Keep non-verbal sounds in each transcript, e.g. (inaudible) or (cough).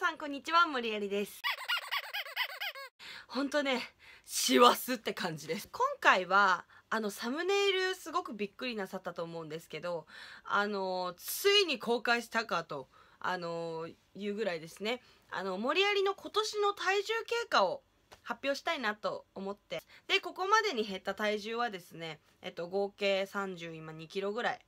さんこんにちは森えりです本当ね師走って感じです今回はあのサムネイルすごくびっくりなさったと思うんですけどあのついに公開したかとあのいうぐらいですねあの森有の今年の体重経過を発表したいなと思ってでここまでに減った体重はですねえっと合計30今2キロぐらい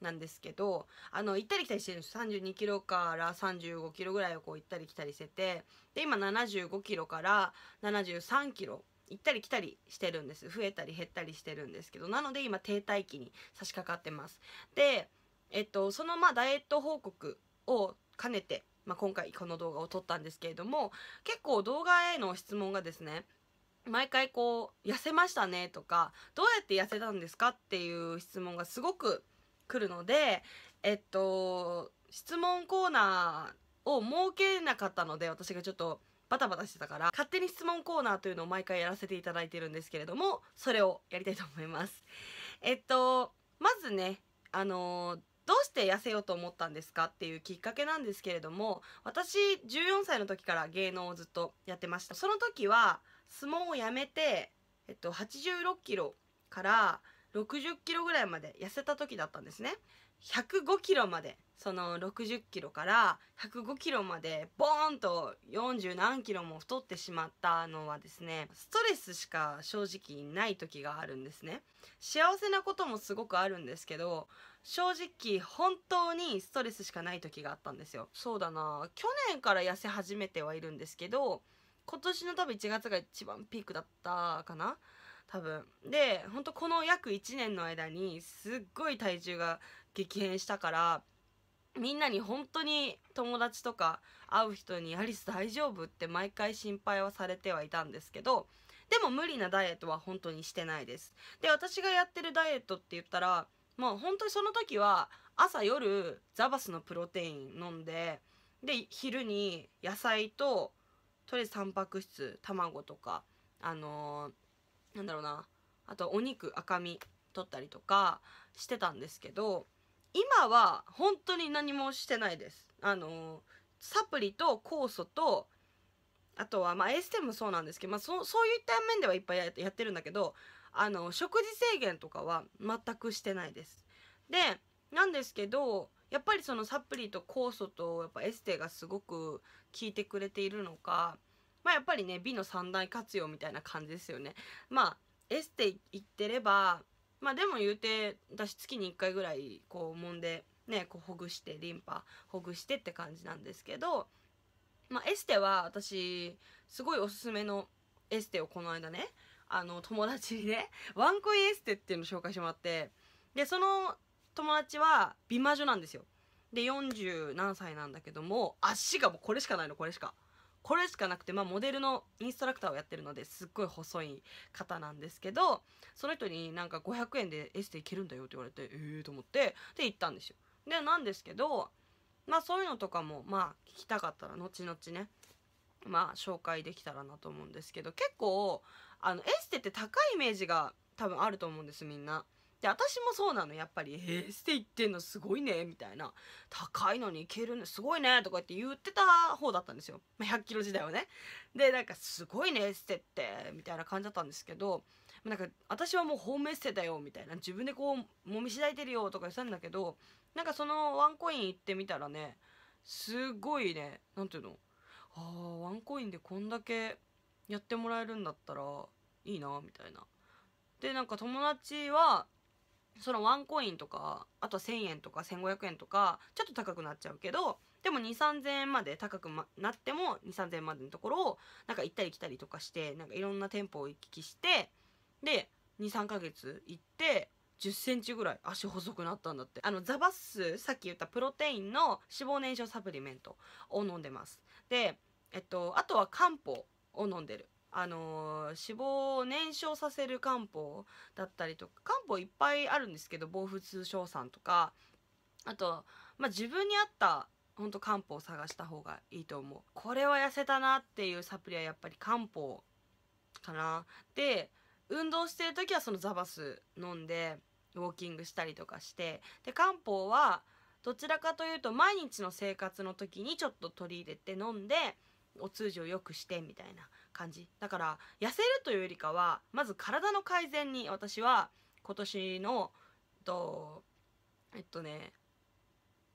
なんですけどあの行ったり来たりしてるんです32キロから35キロぐらいをこう行ったり来たりしててで今75キロから73キロ行ったり来たりしてるんです増えたり減ったりしてるんですけどなので今停滞期に差し掛かってますでえっとそのまあダイエット報告を兼ねて、まあ、今回この動画を撮ったんですけれども結構動画への質問がですね毎回こう「痩せましたね」とか「どうやって痩せたんですか?」っていう質問がすごく来るので、えっと、質問コーナーを設けなかったので、私がちょっとバタバタしてたから、勝手に質問コーナーというのを毎回やらせていただいてるんですけれども、それをやりたいと思います。えっと、まずね、あのどうして痩せようと思ったんですかっていうきっかけなんですけれども私14歳の時から芸能をずっとやってましたその時は相撲をやめて、えっと、86キロから60キロぐらいまで痩せた時だったんですね105キロまでその60キロから105キロまでボーンと40何キロも太ってしまったのはですねストレスしか正直ない時があるんですね幸せなこともすごくあるんですけど正直本当にストレスしかない時があったんですよそうだな去年から痩せ始めてはいるんですけど今年の多分1月が一番ピークだったかな多分でほんとこの約1年の間にすっごい体重が激変したからみんなに本当に友達とか会う人に「アリス大丈夫?」って毎回心配はされてはいたんですけどでも無理なダイエットは本当にしてないですで私がやってるダイエットって言ったらもう本当にその時は朝夜ザバスのプロテイン飲んでで昼に野菜ととりあえずタンパク質卵とかあのーなんだろうなあとお肉赤身取ったりとかしてたんですけど今は本当に何もしてないですあのサプリと酵素とあとはまあエステもそうなんですけど、まあ、そそういった面ではいっぱいやってるんだけどあの食事制限とかは全くしてないですでなんですけどやっぱりそのサプリと酵素とやっぱエステがすごく効いてくれているのかまあ、やっぱりね美の三大活用みたいな感じですよねまあエステ行ってればまあでも言うて私月に1回ぐらいこう揉んでねこうほぐしてリンパほぐしてって感じなんですけど、まあ、エステは私すごいおすすめのエステをこの間ねあの友達にね (laughs) ワンコインエステっていうのを紹介してもらってでその友達は美魔女なんですよで40何歳なんだけども足がもうこれしかないのこれしか。これしかなくて、まあ、モデルのインストラクターをやってるのですっごい細い方なんですけどその人になんか500円でエステ行けるんだよって言われてええー、と思ってで行ったんですよ。でなんですけどまあそういうのとかもまあ聞きたかったら後々ねまあ紹介できたらなと思うんですけど結構あのエステって高いイメージが多分あると思うんですみんな。で私もそうなのやっぱり「えステ行ってんのすごいね」みたいな「高いのに行けるのすごいね」とかって言ってた方だったんですよ、ま100キロ時代はねでなんか「すごいねエステって」みたいな感じだったんですけどなんか私はもうホームエステだよみたいな自分でこうもみしだいてるよとか言ってたんだけどなんかそのワンコイン行ってみたらねすごいね何ていうのあワンコインでこんだけやってもらえるんだったらいいなみたいな。でなんか友達はそのワンコインとかあとは1,000円とか1,500円とかちょっと高くなっちゃうけどでも2,3,000円まで高く、なっても2,3,000円までのところをなんか行ったり来たりとかしてなんかいろんな店舗を行き来してで23ヶ月行って1 0ンチぐらい足細くなったんだってあのザバッスさっき言ったプロテインの脂肪燃焼サプリメントを飲んでますでえっとあとは漢方を飲んでるあの脂肪を燃焼させる漢方だったりとか漢方いっぱいあるんですけど防風症さんとかあと、まあ、自分に合った本当漢方を探した方がいいと思うこれは痩せたなっていうサプリはやっぱり漢方かなで運動してる時はそのザバス飲んでウォーキングしたりとかしてで漢方はどちらかというと毎日の生活の時にちょっと取り入れて飲んでお通じを良くしてみたいな感じだから痩せるというよりかはまず体の改善に私は今年のとえっとね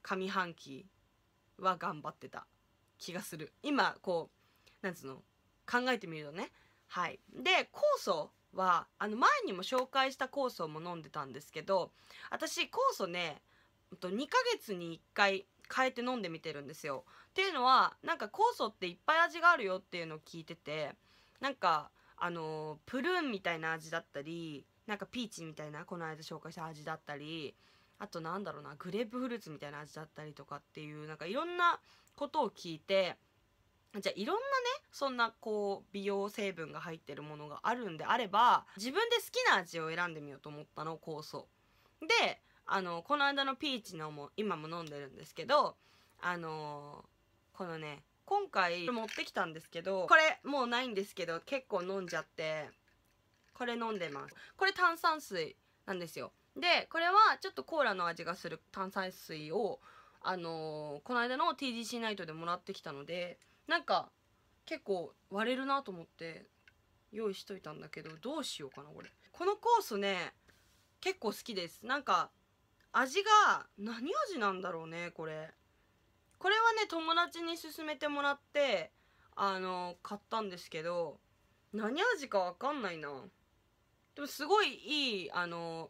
上半期は頑張ってた気がする今こうなんつうの考えてみるとねはいで酵素はあの前にも紹介した酵素も飲んでたんですけど私酵素ね2ヶ月に1回変えて飲んでみてるんですよ。っていうのはなんか酵素っていっぱい味があるよっていうのを聞いててなんかあのプルーンみたいな味だったりなんかピーチみたいなこの間紹介した味だったりあとなんだろうなグレープフルーツみたいな味だったりとかっていうなんかいろんなことを聞いてじゃあいろんなねそんなこう美容成分が入ってるものがあるんであれば自分で好きな味を選んでみようと思ったの酵素。であのこの間のピーチのも今も飲んでるんですけどあのー、このね今回持ってきたんですけどこれもうないんですけど結構飲んじゃってこれ飲んでますこれ炭酸水なんですよでこれはちょっとコーラの味がする炭酸水をあのー、この間の TGC ナイトでもらってきたのでなんか結構割れるなと思って用意しといたんだけどどうしようかなこれこのコースね結構好きですなんか味が何味なんだろうねこれこれはね友達に勧めてもらってあの買ったんですけど何味か分かんないなでもすごいいいあの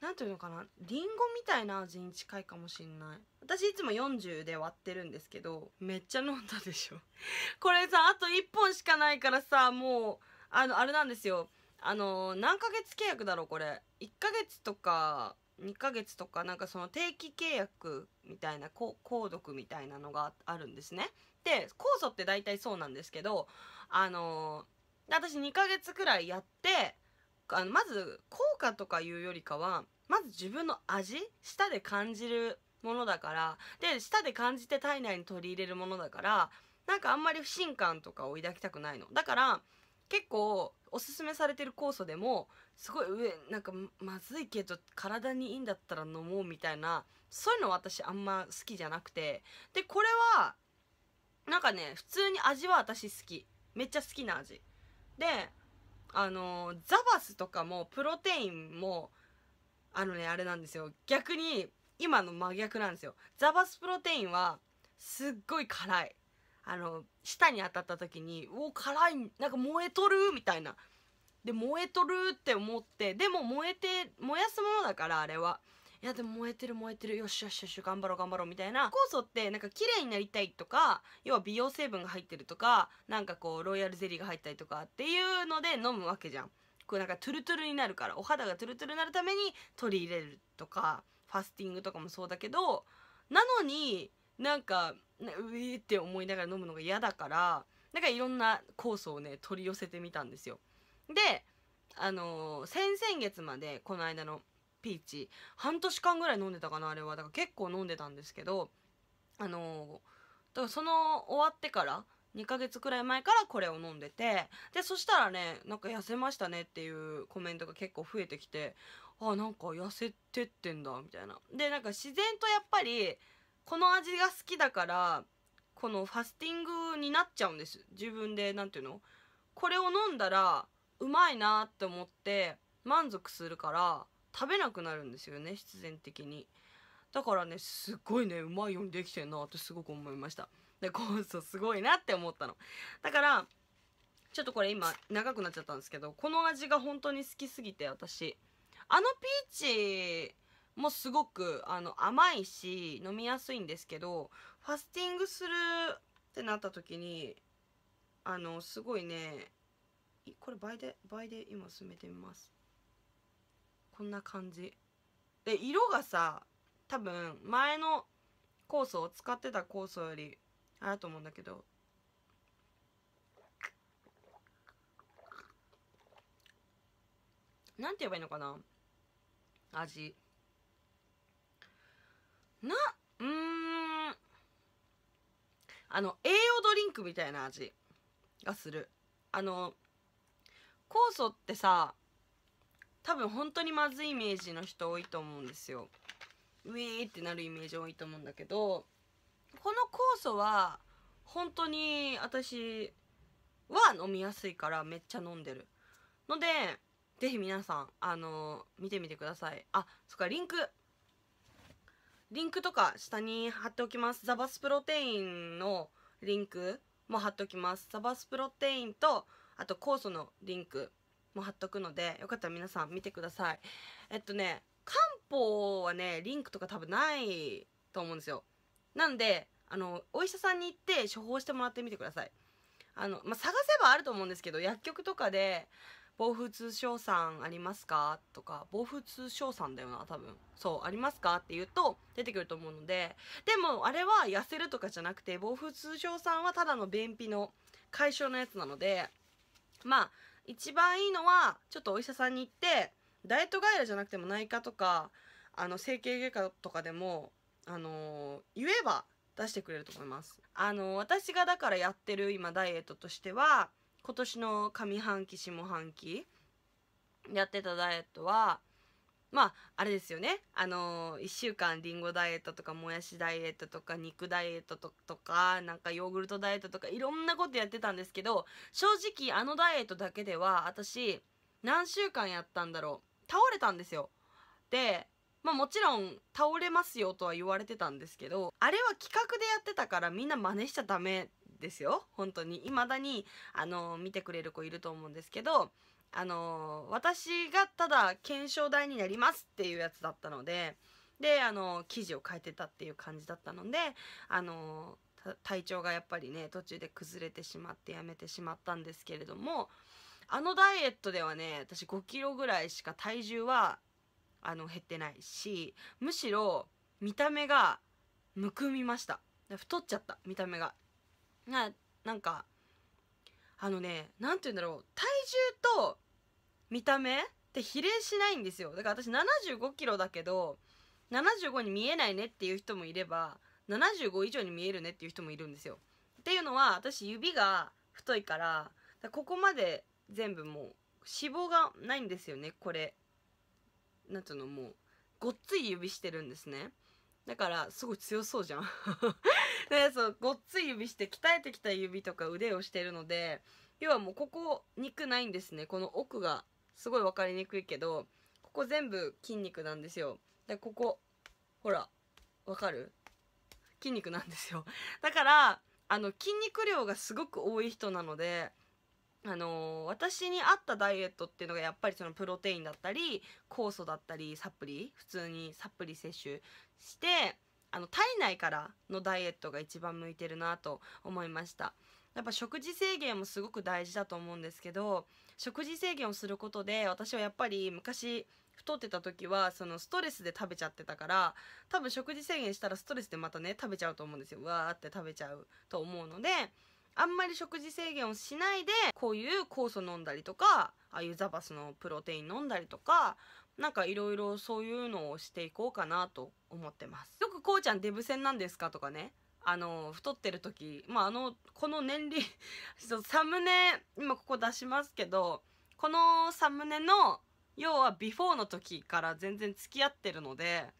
何ていうのかなりんごみたいな味に近いかもしんない私いつも40で割ってるんですけどめっちゃ飲んだでしょ (laughs) これさあと1本しかないからさもうあのあれなんですよあの何ヶ月契約だろこれ1ヶ月とか2ヶ月とかなんかその定期契約みたいな購読みたいなのがあるんですね。で酵素って大体そうなんですけどあのー、私2ヶ月くらいやってあのまず効果とかいうよりかはまず自分の味舌で感じるものだからで舌で感じて体内に取り入れるものだからなんかあんまり不信感とかを抱きたくないの。だから結構おすすめされてる酵素でもすごい上なんかまずいけど体にいいんだったら飲もうみたいなそういうの私あんま好きじゃなくてでこれはなんかね普通に味は私好きめっちゃ好きな味であのザバスとかもプロテインもあのねあれなんですよ逆に今の真逆なんですよザバスプロテインはすっごい辛いあの舌に当たった時にうお辛いなんか燃えとるみたいなで燃えとるって思ってでも燃えて燃やすものだからあれはいやでも燃えてる燃えてるよしよしよし頑張ろう頑張ろうみたいな酵素ってなんか綺麗になりたいとか要は美容成分が入ってるとかなんかこうロイヤルゼリーが入ったりとかっていうので飲むわけじゃんこうなんかトゥルトゥルになるからお肌がトゥルトゥルになるために取り入れるとかファスティングとかもそうだけどなのになんかうえって思いながら飲むのが嫌だからんかいろんな酵素をね取り寄せてみたんですよであのー、先々月までこの間のピーチ半年間ぐらい飲んでたかなあれはだから結構飲んでたんですけどあのー、だからその終わってから2ヶ月くらい前からこれを飲んでてでそしたらねなんか痩せましたねっていうコメントが結構増えてきてあなんか痩せてってんだみたいなでなんか自然とやっぱりこの味が好きだからこのファスティングになっちゃうんです自分で何ていうのこれを飲んだらうまいなって思って満足するから食べなくなるんですよね必然的にだからねすっごいねうまいようにできてんなってすごく思いましたでこうそうすごいなって思ったのだからちょっとこれ今長くなっちゃったんですけどこの味が本当に好きすぎて私あのピーチもすごくあの甘いし飲みやすいんですけどファスティングするってなった時にあのすごいねこれ倍で倍で今進めてみますこんな感じで色がさ多分前の酵素を使ってた酵素よりあると思うんだけどなんて言えばいいのかな味なうんあの栄養ドリンクみたいな味がするあの酵素ってさ多分本当にまずいイメージの人多いと思うんですよウィーってなるイメージ多いと思うんだけどこの酵素は本当に私は飲みやすいからめっちゃ飲んでるので是非皆さんあの見てみてくださいあそっかリンクリンクとか下に貼っておきます。ザバスプロテインのリンクも貼っておきます。ザバスプロテインと、あと酵素のリンクも貼っとくので、よかったら皆さん見てください。えっとね、漢方はね、リンクとか多分ないと思うんですよ。なんで、あの、お医者さんに行って処方してもらってみてください。あの、まあ、探せばあると思うんですけど、薬局とかで、暴風通商さんありますかとか、暴風通商さんだよな、多分。そう、ありますかって言うと出てくると思うので、でもあれは痩せるとかじゃなくて、暴風通商さんはただの便秘の解消のやつなので、まあ、一番いいのは、ちょっとお医者さんに行って、ダイエットガイドじゃなくても内科とか、あの、整形外科とかでも、あのー、言えば出してくれると思います。あのー、私がだからやってる今ダイエットとしては、今年の上半期下半期やってたダイエットはまああれですよねあの1週間りんごダイエットとかもやしダイエットとか肉ダイエットとかなんかヨーグルトダイエットとかいろんなことやってたんですけど正直あのダイエットだけでは私何週間やったんだろう倒れたんですよでまあもちろん倒れますよとは言われてたんですけどあれは企画でやってたからみんな真似しちゃダメですよ本当にいまだにあの見てくれる子いると思うんですけどあの私がただ検証台になりますっていうやつだったのでであの記事を変えてたっていう感じだったのであの体調がやっぱりね途中で崩れてしまってやめてしまったんですけれどもあのダイエットではね私5キロぐらいしか体重はあの減ってないしむしろ見た目がむくみました太っちゃった見た目がななんかあのね何て言うんだろう体重と見た目って比例しないんですよだから私7 5キロだけど75に見えないねっていう人もいれば75以上に見えるねっていう人もいるんですよっていうのは私指が太いからここまで全部もう脂肪がないんですよねこれなんていうのもうごっつい指してるんですねだからすごい強そうじゃん (laughs) でそうごっつい指して鍛えてきた指とか腕をしてるので要はもうここ肉ないんですねこの奥がすごい分かりにくいけどここ全部筋肉なんですよでここほら分かる筋肉なんですよ (laughs) だからあの筋肉量がすごく多い人なのであのー、私に合ったダイエットっていうのがやっぱりそのプロテインだったり酵素だったりサプリ普通にサプリ摂取してあの体内からのダイエットが一番向いてるなと思いましたやっぱ食事制限もすごく大事だと思うんですけど食事制限をすることで私はやっぱり昔太ってた時はそのストレスで食べちゃってたから多分食事制限したらストレスでまたね食べちゃうと思うんですよわーって食べちゃうと思うのであんまり食事制限をしないでこういう酵素飲んだりとかああいうザバスのプロテイン飲んだりとかなんかいろいろそういうのをしていこうかなと思ってますよくこうちゃんデブ戦なんですかとかねあの太ってる時まああのこの年齢 (laughs) サムネ今ここ出しますけどこのサムネの要はビフォーの時から全然付き合ってるので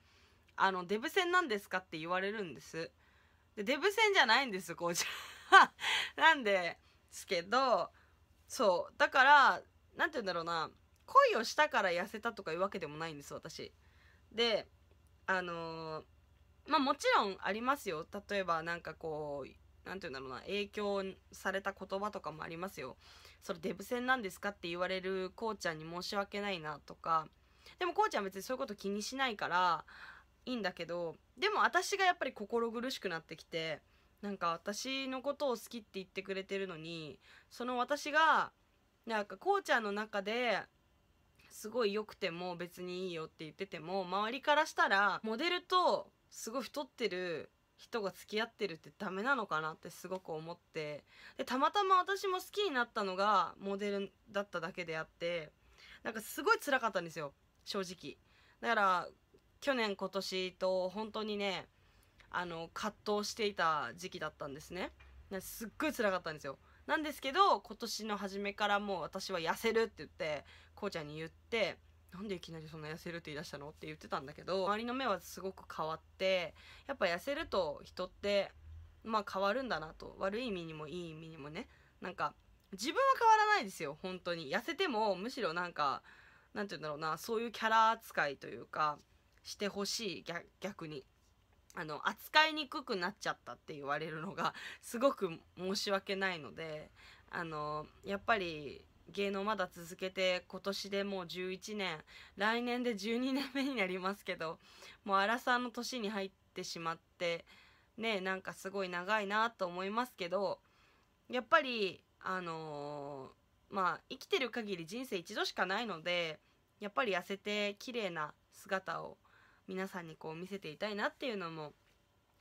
あのデブ戦なんですかって言われるんですでデブ戦じゃないんですこうちゃん (laughs) なんですけどそうだから何て言うんだろうな恋をしたから痩せたとかいうわけでもないんです私であのー、まあもちろんありますよ例えば何かこう何て言うんだろうな影響された言葉とかもありますよそれデブ戦なんですかって言われるこうちゃんに申し訳ないなとかでもこうちゃん別にそういうこと気にしないからいいんだけどでも私がやっぱり心苦しくなってきてなんか私のことを好きって言ってくれてるのにその私がなんかこうちゃんの中ですごい良くても別にいいよって言ってても周りからしたらモデルとすごい太ってる人が付き合ってるってダメなのかなってすごく思ってでたまたま私も好きになったのがモデルだっただけであってなんかすごい辛かったんですよ正直だから去年今年と本当にねあの葛藤していた時期だったんですねすっごい辛かったんですよなんですけど今年の初めからもう私は痩せるって言ってこうちゃんに言ってなんでいきなりそんな痩せるって言い出したのって言ってたんだけど周りの目はすごく変わってやっぱ痩せると人ってまあ変わるんだなと悪い意味にもいい意味にもねなんか自分は変わらないですよ本当に痩せてもむしろなんかなんて言うんだろうなそういうキャラ扱いというかしてほしい逆にあの扱いにくくなっちゃったって言われるのがすごく申し訳ないのであのやっぱり芸能まだ続けて今年でもう11年来年で12年目になりますけどもう荒さんの年に入ってしまってねなんかすごい長いなと思いますけどやっぱりあのー、まあ生きてる限り人生一度しかないのでやっぱり痩せて綺麗な姿を皆さんにこう見せていたいなっていうのも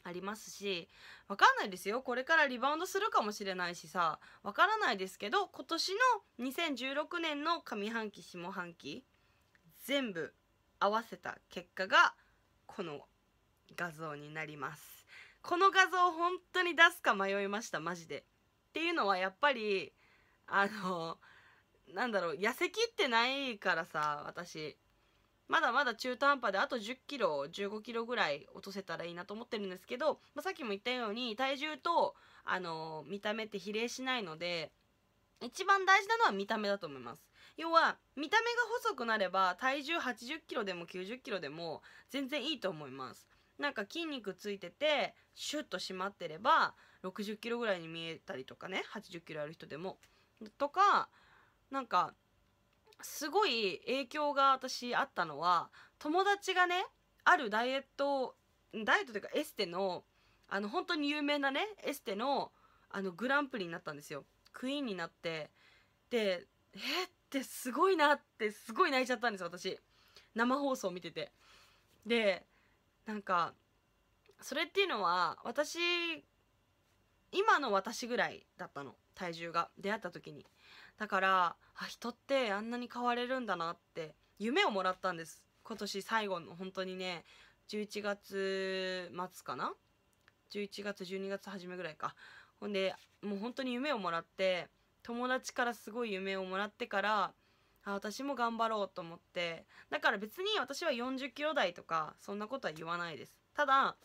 ありますし分かんないですよこれからリバウンドするかもしれないしさ分からないですけど今年の2016年の上半期下半期全部合わせた結果がこの画像になりますこの画像本当に出すか迷いましたマジでっていうのはやっぱりあのなんだろう痩せきってないからさ私まだまだ中途半端であと1 0キロ1 5キロぐらい落とせたらいいなと思ってるんですけど、まあ、さっきも言ったように体重と、あのー、見た目って比例しないので一番大事なのは見た目だと思います要は見た目が細くなれば体重8 0キロでも9 0キロでも全然いいと思いますなんか筋肉ついててシュッと締まってれば6 0キロぐらいに見えたりとかね8 0キロある人でもとかなんかすごい影響が私あったのは友達がねあるダイエットダイエットというかエステのあの本当に有名なねエステのあのグランプリになったんですよクイーンになってでえってすごいなってすごい泣いちゃったんです私生放送見ててでなんかそれっていうのは私今の私ぐらいだったの体重が出会った時にだからあ人ってあんなに変われるんだなって夢をもらったんです今年最後の本当にね11月末かな11月12月初めぐらいかほんでもう本当に夢をもらって友達からすごい夢をもらってからあ私も頑張ろうと思ってだから別に私は4 0キロ台とかそんなことは言わないですただ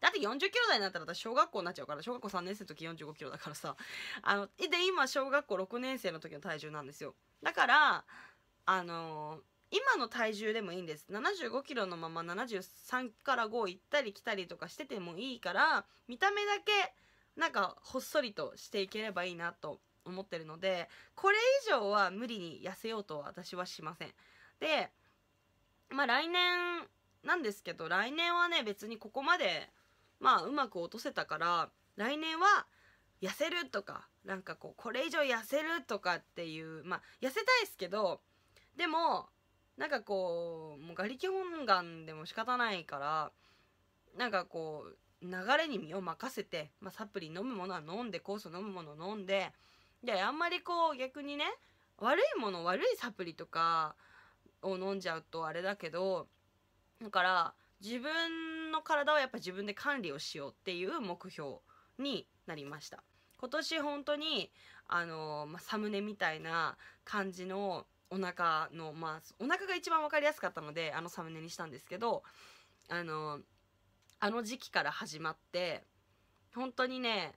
だって40キロ台になったら私小学校になっちゃうから小学校3年生の時45キロだからさあので今小学校6年生の時の体重なんですよだからあの今の体重でもいいんです75キロのまま73から5行ったり来たりとかしててもいいから見た目だけなんかほっそりとしていければいいなと思ってるのでこれ以上は無理に痩せようと私はしませんでまあ来年なんですけど来年はね別にここまでまあうまく落とせたから来年は痩せるとかなんかこうこれ以上痩せるとかっていうまあ痩せたいですけどでもなんかこうもうがりき本願でも仕方ないからなんかこう流れに身を任せて、まあ、サプリ飲むものは飲んで酵素飲むもの飲んでであんまりこう逆にね悪いもの悪いサプリとかを飲んじゃうとあれだけどだから自分の体はやっぱ自分で管理をしようっていう目標になりました今年本当にあの、まあ、サムネみたいな感じのお腹のまあお腹が一番分かりやすかったのであのサムネにしたんですけどあのあの時期から始まって本当にね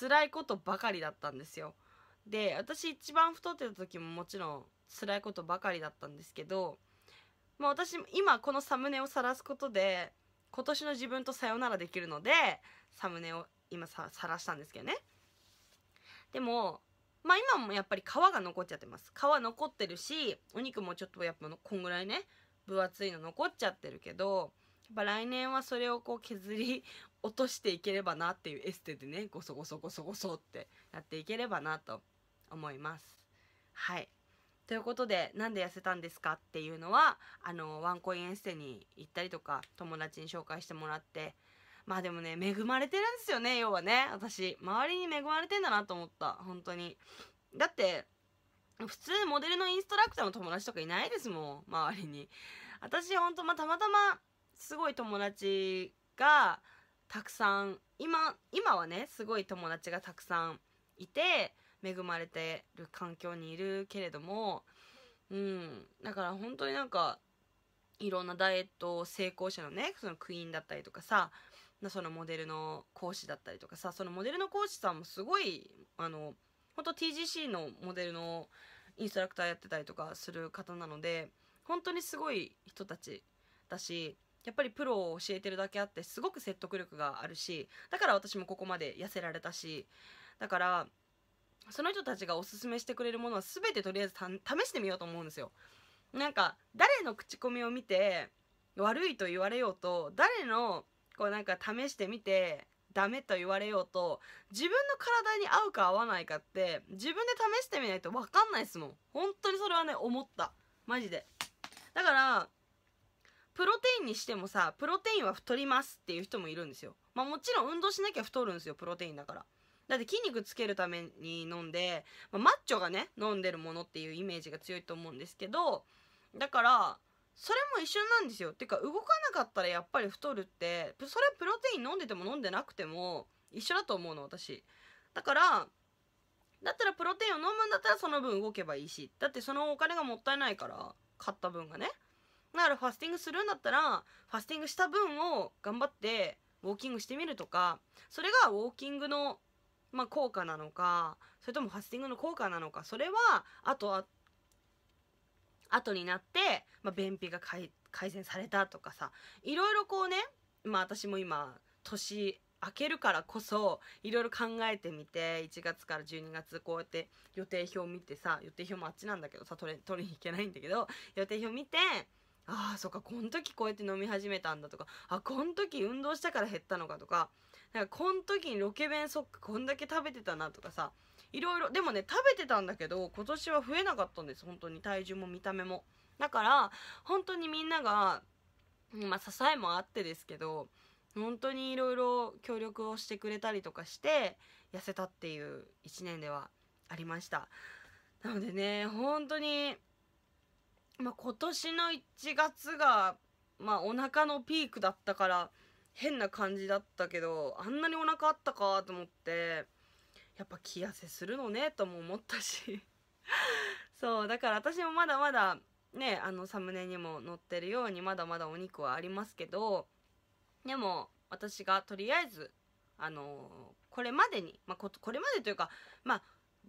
辛いことばかりだったんですよで私一番太ってた時ももちろん辛いことばかりだったんですけど、まあ、私今このサムネを晒すことで今年の自分とさよならできるのでサムネを今さらしたんですけどねでもまあ今もやっぱり皮が残っちゃってます皮残ってるしお肉もちょっとやっぱこんぐらいね分厚いの残っちゃってるけどやっぱ来年はそれをこう削り (laughs) 落としていければなっていうエステでねごそごそごそごそってやっていければなと思いますはいということで、なんで痩せたんですかっていうのは、あの、ワンコインエステに行ったりとか、友達に紹介してもらって、まあでもね、恵まれてるんですよね、要はね。私、周りに恵まれてんだなと思った、本当に。だって、普通モデルのインストラクターの友達とかいないですもん、周りに。私、ほんと、まあ、たまたますごい友達がたくさん、今、今はね、すごい友達がたくさんいて、恵まれてる環境にいるけれども、うん、だから本当になんかいろんなダイエット成功者のねそのクイーンだったりとかさそのモデルの講師だったりとかさそのモデルの講師さんもすごいあの本当 TGC のモデルのインストラクターやってたりとかする方なので本当にすごい人たちだしやっぱりプロを教えてるだけあってすごく説得力があるしだから私もここまで痩せられたしだからその人たちがおすすめしてくれるものは全てとりあえず試してみようと思うんですよなんか誰の口コミを見て悪いと言われようと誰のこうなんか試してみてダメと言われようと自分の体に合うか合わないかって自分で試してみないと分かんないですもん本当にそれはね思ったマジでだからプロテインにしてもさプロテインは太りますっていう人もいるんですよまあもちろん運動しなきゃ太るんですよプロテインだからだって筋肉つけるために飲んで、まあ、マッチョがね飲んでるものっていうイメージが強いと思うんですけどだからそれも一緒なんですよっていうか動かなかったらやっぱり太るってそれプロテイン飲んでても飲んでなくても一緒だと思うの私だからだったらプロテインを飲むんだったらその分動けばいいしだってそのお金がもったいないから買った分がねだからファスティングするんだったらファスティングした分を頑張ってウォーキングしてみるとかそれがウォーキングのまあ、効果なのかそれともファスティングの効果なのかそれはあとは後になって、まあ、便秘が改善されたとかさいろいろこうね、まあ、私も今年明けるからこそいろいろ考えてみて1月から12月こうやって予定表見てさ予定表もあっちなんだけどさ取れ取りに行けないんだけど予定表見てああそっかこの時こうやって飲み始めたんだとかあこの時運動したから減ったのかとかなんかこの時にロケ弁そっかこんだけ食べてたなとかさいろいろでもね食べてたんだけど今年は増えなかったんです本当に体重も見た目もだから本当にみんながまあ支えもあってですけど本当にいろいろ協力をしてくれたりとかして痩せたっていう1年ではありましたなのでね本当にまあ、今年の1月がまあお腹のピークだったから変な感じだったけどあんなにお腹あったかと思ってやっぱ気痩せするのねとも思ったし (laughs) そうだから私もまだまだねあのサムネにも載ってるようにまだまだお肉はありますけどでも私がとりあえずあのこれまでに、まあ、ここれまでというかまあ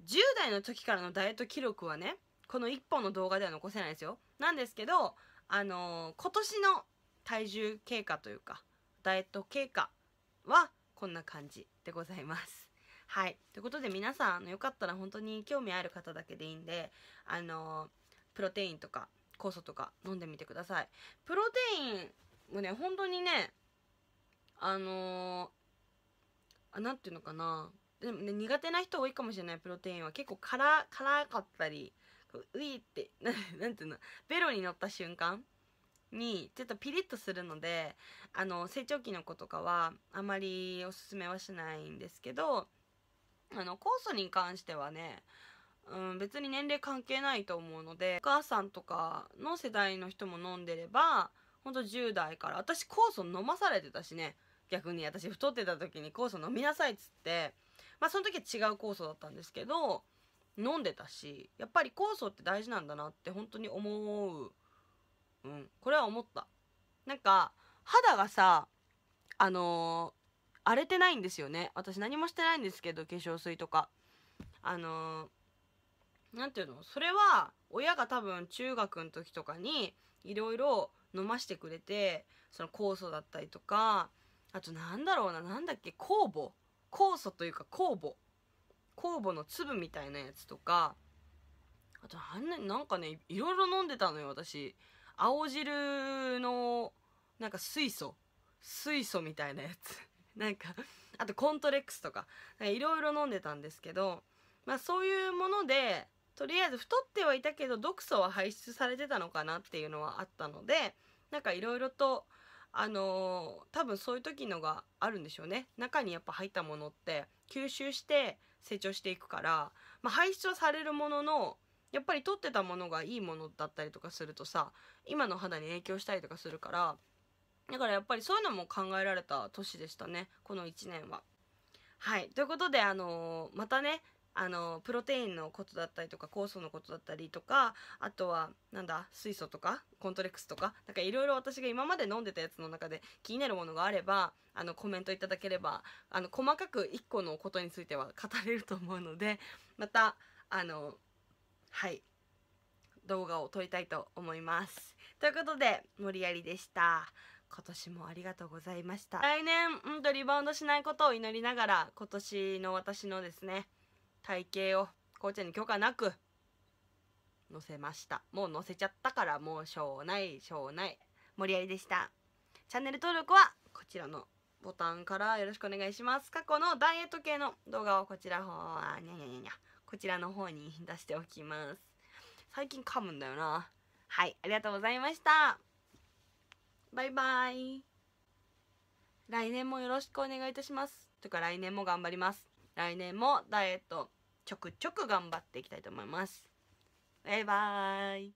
10代の時からのダイエット記録はねこの1本の動画では残せないですよなんですけどあの今年の体重経過というかエット経過はこんな感じでございます。(laughs) はい。ということで皆さん、あのよかったら本当に興味ある方だけでいいんで、あの、プロテインとか酵素とか飲んでみてください。プロテインもね、本当にね、あのー、あ、なていうのかな。でもね、苦手な人多いかもしれない、プロテインは。結構辛、辛かったり、ういって、何 (laughs) ていうの、ベロに乗った瞬間にちょっとピリッとするのであの成長期の子とかはあまりおすすめはしないんですけどあの酵素に関してはねうん、別に年齢関係ないと思うのでお母さんとかの世代の人も飲んでればほんと10代から私酵素飲まされてたしね逆に私太ってた時に酵素飲みなさいっつってまあその時は違う酵素だったんですけど飲んでたしやっぱり酵素って大事なんだなって本当に思ううん、これは思ったなんか肌がさあのー、荒れてないんですよね私何もしてないんですけど化粧水とかあの何、ていうのそれは親が多分中学の時とかにいろいろ飲ましてくれてその酵素だったりとかあとなんだろうな何だっけ酵母酵素というか酵母酵母の粒みたいなやつとかあとなんかねいろいろ飲んでたのよ私青汁のなんか水素水素みたいなやつ (laughs) なんかあとコントレックスとかいろいろ飲んでたんですけど、まあ、そういうものでとりあえず太ってはいたけど毒素は排出されてたのかなっていうのはあったのでなんかいろいろとあのー、多分そういう時のがあるんでしょうね中にやっぱ入ったものって吸収して成長していくから、まあ、排出はされるもののやっぱり取ってたものがいいものだったりとかするとさ今の肌に影響したりとかするからだからやっぱりそういうのも考えられた年でしたねこの1年は。はいということであのー、またねあのプロテインのことだったりとか酵素のことだったりとかあとはなんだ水素とかコントレックスとかなんかいろいろ私が今まで飲んでたやつの中で気になるものがあればあのコメントいただければあの細かく1個のことについては語れると思うのでまたあのはい動画を撮りたいと思いますということで理やりでした今年もありがとうございました来年うんとリバウンドしないことを祈りながら今年の私のですね体型を紅茶に許可なく載せましたもう載せちゃったからもうしょうないしょうない理やりでしたチャンネル登録はこちらのボタンからよろしくお願いします過去のダイエット系の動画をこちらほーにゃにゃにゃにゃこちらの方に出しておきます最近噛むんだよなはいありがとうございましたバイバイ来年もよろしくお願いいたしますというか来年も頑張ります来年もダイエットちょくちょく頑張っていきたいと思いますバイバーイ